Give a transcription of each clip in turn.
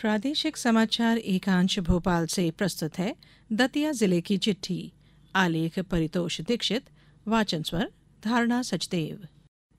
प्रादेशिक समाचार एकांश भोपाल से प्रस्तुत है दतिया जिले की चिट्ठी आलेख परितोष दीक्षित वाचन स्वर धारणा सचदेव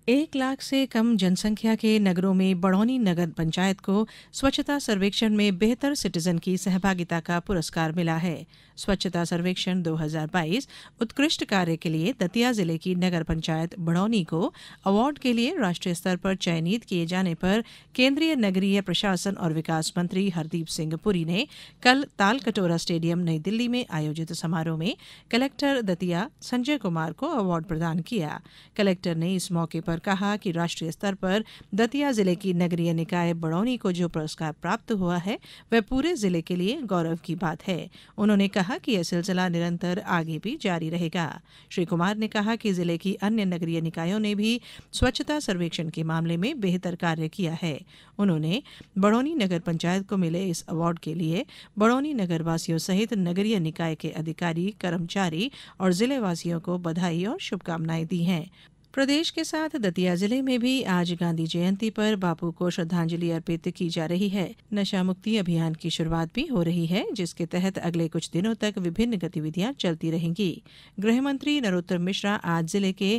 एक लाख से कम जनसंख्या के नगरों में बड़ौनी नगर पंचायत को स्वच्छता सर्वेक्षण में बेहतर सिटीजन की सहभागिता का पुरस्कार मिला है स्वच्छता सर्वेक्षण 2022 उत्कृष्ट कार्य के लिए दतिया जिले की नगर पंचायत बड़ौनी को अवार्ड के लिए राष्ट्रीय स्तर पर चयनित किए जाने पर केंद्रीय नगरीय प्रशासन और विकास मंत्री हरदीप सिंह पुरी ने कल तालकटोरा स्टेडियम नई दिल्ली में आयोजित समारोह में कलेक्टर दतिया संजय कुमार को अवार्ड प्रदान किया कलेक्टर ने इस मौके पर पर कहा कि राष्ट्रीय स्तर पर दतिया जिले की नगरीय निकाय बड़ौनी को जो पुरस्कार प्राप्त हुआ है वह पूरे जिले के लिए गौरव की बात है उन्होंने कहा कि यह सिलसिला निरंतर आगे भी जारी रहेगा श्री कुमार ने कहा कि जिले की अन्य नगरीय निकायों ने भी स्वच्छता सर्वेक्षण के मामले में बेहतर कार्य किया है उन्होंने बड़ौनी नगर पंचायत को मिले इस अवार्ड के लिए बड़ौनी नगरवासियों सहित नगरीय निकाय के अधिकारी कर्मचारी और जिलेवासियों को बधाई और शुभकामनाएं दी हैं प्रदेश के साथ दतिया जिले में भी आज गांधी जयंती पर बापू को श्रद्धांजलि अर्पित की जा रही है नशा मुक्ति अभियान की शुरुआत भी हो रही है जिसके तहत अगले कुछ दिनों तक विभिन्न गतिविधियां चलती रहेंगी गृह मंत्री नरोत्तम मिश्रा आज जिले के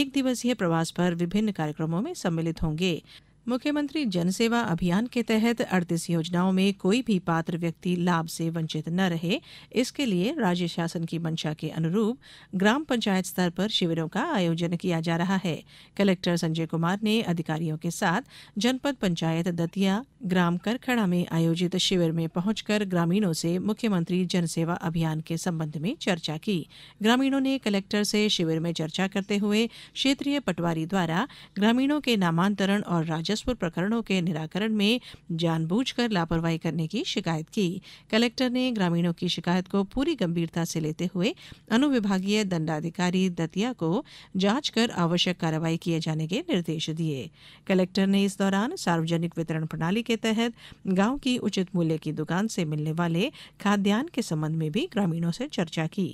एक दिवसीय प्रवास पर विभिन्न कार्यक्रमों में सम्मिलित होंगे मुख्यमंत्री जनसेवा अभियान के तहत अड़तीस योजनाओं में कोई भी पात्र व्यक्ति लाभ से वंचित न रहे इसके लिए राज्य शासन की मंशा के अनुरूप ग्राम पंचायत स्तर पर शिविरों का आयोजन किया जा रहा है कलेक्टर संजय कुमार ने अधिकारियों के साथ जनपद पंचायत दतिया ग्राम करखड़ा में आयोजित शिविर में पहुंचकर ग्रामीणों से मुख्यमंत्री जनसेवा अभियान के संबंध में चर्चा की ग्रामीणों ने कलेक्टर से शिविर में चर्चा करते हुए क्षेत्रीय पटवारी द्वारा ग्रामीणों के नामांतरण और राज्य राजस्व प्रकरणों के निराकरण में जानबूझकर लापरवाही करने की शिकायत की कलेक्टर ने ग्रामीणों की शिकायत को पूरी गंभीरता से लेते हुए अनुविभागीय दंडाधिकारी दतिया को जांच कर आवश्यक कार्रवाई किए जाने के निर्देश दिए कलेक्टर ने इस दौरान सार्वजनिक वितरण प्रणाली के तहत गांव की उचित मूल्य की दुकान से मिलने वाले खाद्यान्न के संबंध में भी ग्रामीणों से चर्चा की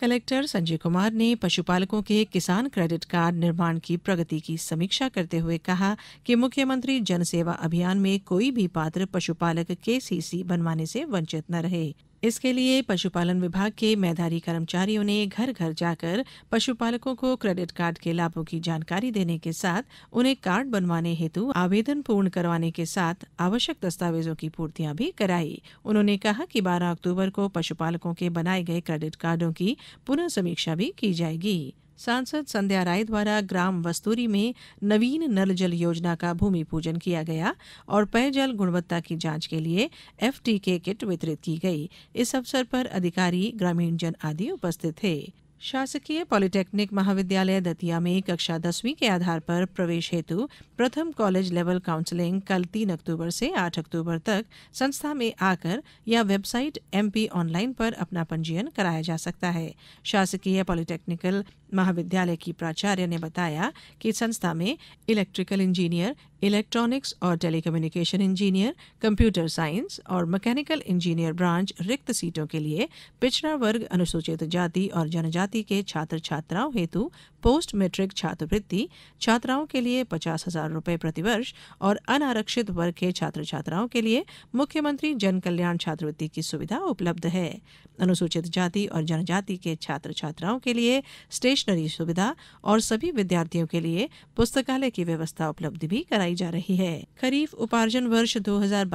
कलेक्टर संजय कुमार ने पशुपालकों के किसान क्रेडिट कार्ड निर्माण की प्रगति की समीक्षा करते हुए कहा कि मुख्यमंत्री जन सेवा अभियान में कोई भी पात्र पशुपालक केसीसी बनवाने से वंचित न रहे इसके लिए पशुपालन विभाग के मैधारी कर्मचारियों ने घर घर जाकर पशुपालकों को क्रेडिट कार्ड के लाभों की जानकारी देने के साथ उन्हें कार्ड बनवाने हेतु आवेदन पूर्ण करवाने के साथ आवश्यक दस्तावेजों की पूर्तियां भी कराई उन्होंने कहा कि 12 अक्टूबर को पशुपालकों के बनाए गए क्रेडिट कार्डों की पुनः समीक्षा भी की जाएगी सांसद संध्या राय द्वारा ग्राम वस्तूरी में नवीन नल जल योजना का भूमि पूजन किया गया और पेयजल गुणवत्ता की जांच के लिए एफटीके किट वितरित की गई इस अवसर पर अधिकारी ग्रामीण जन आदि उपस्थित थे शासकीय पॉलिटेक्निक महाविद्यालय दतिया में कक्षा दसवीं के आधार पर प्रवेश हेतु प्रथम कॉलेज लेवल काउंसलिंग कल तीन अक्टूबर से आठ अक्टूबर तक संस्था में आकर या वेबसाइट एमपी ऑनलाइन पर अपना पंजीयन कराया जा सकता है शासकीय पॉलिटेक्निकल महाविद्यालय की प्राचार्य ने बताया कि संस्था में इलेक्ट्रिकल इंजीनियर इलेक्ट्रॉनिक्स और टेलीकम्युनिकेशन इंजीनियर कंप्यूटर साइंस और मैकेनिकल इंजीनियर ब्रांच रिक्त सीटों के लिए पिछड़ा वर्ग अनुसूचित जाति और जनजाति जाति के छात्र छात्राओं हेतु पोस्ट मेट्रिक छात्रवृत्ति छात्राओं के लिए पचास हजार रूपये प्रतिवर्ष और अनारक्षित वर्ग के छात्र छात्राओं के लिए मुख्यमंत्री जन कल्याण छात्रवृत्ति की सुविधा उपलब्ध है अनुसूचित जाति और जनजाति के छात्र छात्राओं के लिए स्टेशनरी सुविधा और सभी विद्यार्थियों के लिए पुस्तकालय की व्यवस्था उपलब्ध भी कराई जा रही है खरीफ उपार्जन वर्ष दो हजार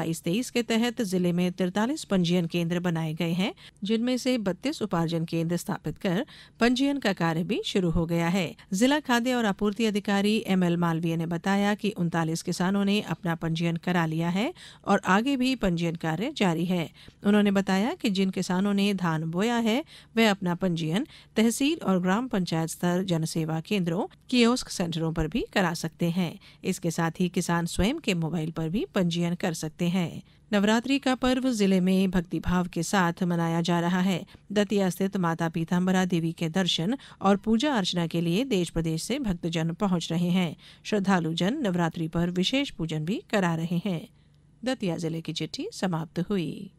के तहत जिले में तिरतालीस पंजीयन केंद्र बनाए गए हैं जिनमें से बत्तीस उपार्जन केंद्र स्थापित कर पंजीयन का कार्य भी शुरू हो गया है जिला खाद्य और आपूर्ति अधिकारी एम एल मालवीय ने बताया कि उनतालीस किसानों ने अपना पंजीयन करा लिया है और आगे भी पंजीयन कार्य जारी है उन्होंने बताया कि जिन किसानों ने धान बोया है वे अपना पंजीयन तहसील और ग्राम पंचायत स्तर जनसेवा केंद्रों कियोस्क सेंटरों पर भी करा सकते हैं इसके साथ ही किसान स्वयं के मोबाइल पर भी पंजीयन कर सकते हैं नवरात्रि का पर्व जिले में भक्तिभाव के साथ मनाया जा रहा है दतिया स्थित माता पीताम्बरा देवी के दर्शन और पूजा अर्चना के लिए देश प्रदेश से भक्तजन पहुंच रहे हैं श्रद्धालुजन नवरात्रि पर विशेष पूजन भी करा रहे हैं दतिया जिले की चिट्ठी समाप्त हुई